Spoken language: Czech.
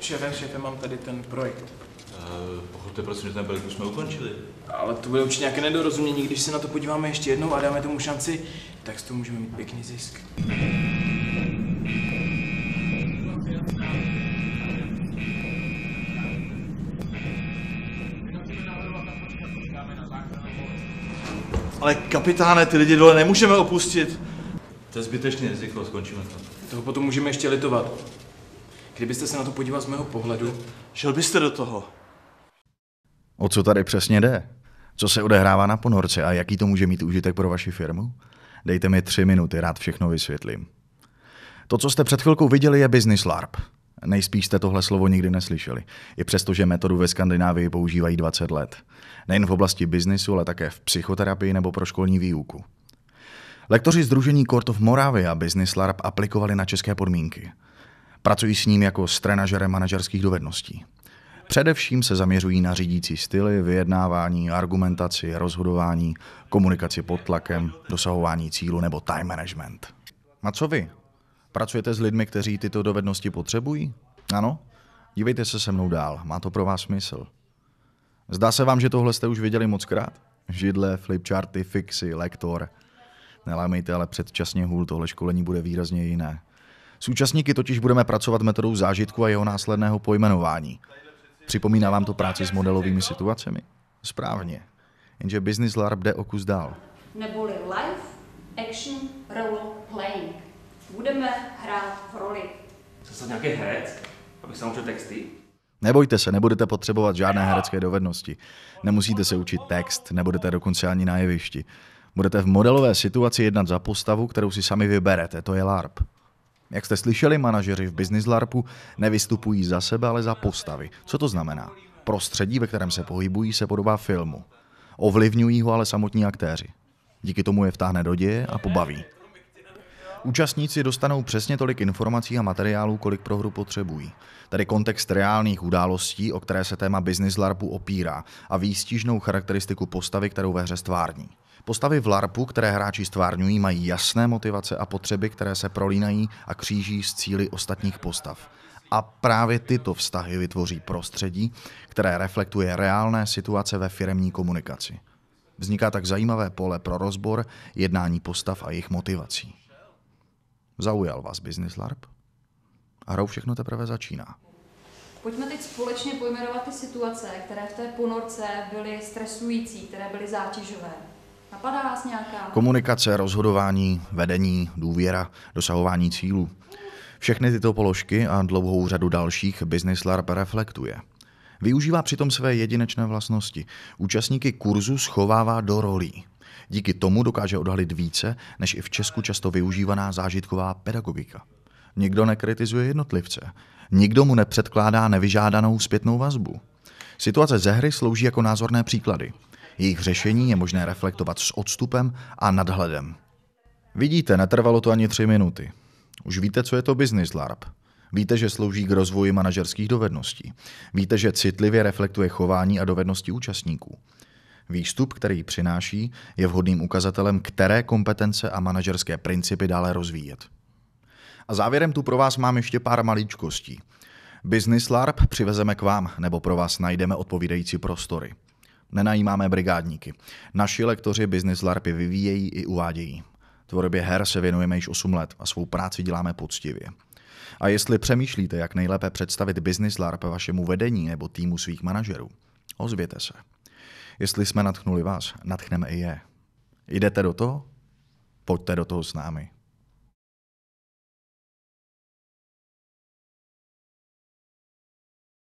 Šéfe, šéfe, mám tady ten projekt. Uh, pochopte prosím, že ten projekt už jsme ukončili. Ale to bude určitě nějaké nedorozumění. Když se na to podíváme ještě jednou a dáme tomu šanci, tak z toho můžeme mít pěkný zisk. Ale kapitáne, ty lidi dole nemůžeme opustit. To je zbytečný riziko, skončíme to. Toho potom můžeme ještě litovat. Kdybyste se na to podíval z mého pohledu... Šel byste do toho? O co tady přesně jde? Co se odehrává na ponorce a jaký to může mít užitek pro vaši firmu? Dejte mi tři minuty, rád všechno vysvětlím. To, co jste před chvilkou viděli, je business LARP. Nejspíš jste tohle slovo nikdy neslyšeli, i přesto, že metodu ve Skandinávii používají 20 let. Nejen v oblasti biznisu, ale také v psychoterapii nebo pro školní výuku. Lektoři Združení Kortov Moravia Business LARP aplikovali na české podmínky – Pracují s ním jako s trenažerem manažerských dovedností. Především se zaměřují na řídící styly, vyjednávání, argumentaci, rozhodování, komunikaci pod tlakem, dosahování cílu nebo time management. A co vy? Pracujete s lidmi, kteří tyto dovednosti potřebují? Ano? Dívejte se se mnou dál, má to pro vás smysl. Zdá se vám, že tohle jste už viděli mockrát? Židle, flipcharty, fixy, lektor. Nelámejte ale předčasně hůl, tohle školení bude výrazně jiné. S účastníky totiž budeme pracovat metodou zážitku a jeho následného pojmenování. Připomíná vám to práci s modelovými situacemi? Správně. Jenže Business LARP jde o kus dál. Neboli live action role playing. Budeme hrát v roli. Co jsem nějaký herec? Aby se naučil texty? Nebojte se, nebudete potřebovat žádné herecké dovednosti. Nemusíte se učit text, nebudete dokonce ani na jevišti. Budete v modelové situaci jednat za postavu, kterou si sami vyberete, to je LARP. Jak jste slyšeli, manažeři v Business LARPu nevystupují za sebe, ale za postavy. Co to znamená? Prostředí, ve kterém se pohybují, se podobá filmu. Ovlivňují ho ale samotní aktéři. Díky tomu je vtáhne do děje a pobaví. Účastníci dostanou přesně tolik informací a materiálů, kolik pro hru potřebují. Tedy kontext reálných událostí, o které se téma Business LARPu opírá a výstižnou charakteristiku postavy, kterou ve hře stvární. Postavy v LARPu, které hráči stvárňují, mají jasné motivace a potřeby, které se prolínají a kříží s cíly ostatních postav. A právě tyto vztahy vytvoří prostředí, které reflektuje reálné situace ve firemní komunikaci. Vzniká tak zajímavé pole pro rozbor jednání postav a jejich motivací. Zaujal vás Business LARP? A hrou všechno teprve začíná. Pojďme teď společně pojmenovat ty situace, které v té ponorce byly stresující, které byly zátěžové. Napadá vás nějaká? Komunikace, rozhodování, vedení, důvěra, dosahování cílů. Všechny tyto položky a dlouhou řadu dalších Business LARP reflektuje. Využívá přitom své jedinečné vlastnosti. Účastníky kurzu schovává do rolí. Díky tomu dokáže odhalit více, než i v Česku často využívaná zážitková pedagogika. Nikdo nekritizuje jednotlivce. Nikdo mu nepředkládá nevyžádanou zpětnou vazbu. Situace ze hry slouží jako názorné příklady. Jejich řešení je možné reflektovat s odstupem a nadhledem. Vidíte, netrvalo to ani tři minuty. Už víte, co je to business LARP. Víte, že slouží k rozvoji manažerských dovedností. Víte, že citlivě reflektuje chování a dovednosti účastníků. Výstup, který přináší, je vhodným ukazatelem, které kompetence a manažerské principy dále rozvíjet. A závěrem tu pro vás mám ještě pár maličkostí. Business LARP přivezeme k vám, nebo pro vás najdeme odpovídající prostory. Nenajímáme brigádníky. Naši lektoři Business LARPy vyvíjejí i uvádějí. Tvorbě her se věnujeme již 8 let a svou práci děláme poctivě. A jestli přemýšlíte, jak nejlépe představit Business LARP vašemu vedení nebo týmu svých manažerů, ozvěte se. Jestli jsme natchnuli vás, natchneme i je. Jdete do toho? Pojďte do toho s námi.